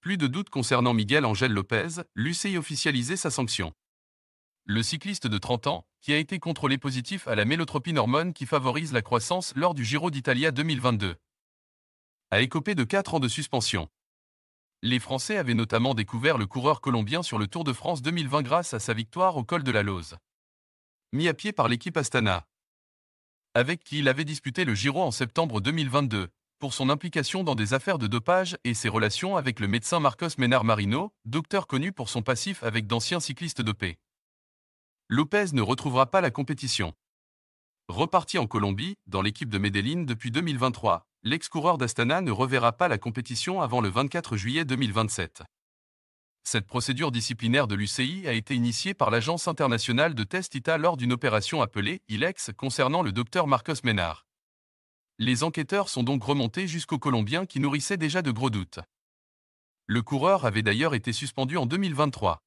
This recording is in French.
Plus de doutes concernant Miguel Angel Lopez, l'UCI officialisait sa sanction. Le cycliste de 30 ans, qui a été contrôlé positif à la mélotropie hormone qui favorise la croissance lors du Giro d'Italia 2022, a écopé de 4 ans de suspension. Les Français avaient notamment découvert le coureur colombien sur le Tour de France 2020 grâce à sa victoire au col de la Lose. Mis à pied par l'équipe Astana, avec qui il avait disputé le Giro en septembre 2022 pour son implication dans des affaires de dopage et ses relations avec le médecin Marcos Ménard Marino, docteur connu pour son passif avec d'anciens cyclistes dopés. Lopez ne retrouvera pas la compétition. Reparti en Colombie, dans l'équipe de Medellín depuis 2023, l'ex-coureur d'Astana ne reverra pas la compétition avant le 24 juillet 2027. Cette procédure disciplinaire de l'UCI a été initiée par l'Agence internationale de test ITA lors d'une opération appelée ILEX concernant le docteur Marcos Ménard. Les enquêteurs sont donc remontés jusqu'aux Colombiens qui nourrissaient déjà de gros doutes. Le coureur avait d'ailleurs été suspendu en 2023.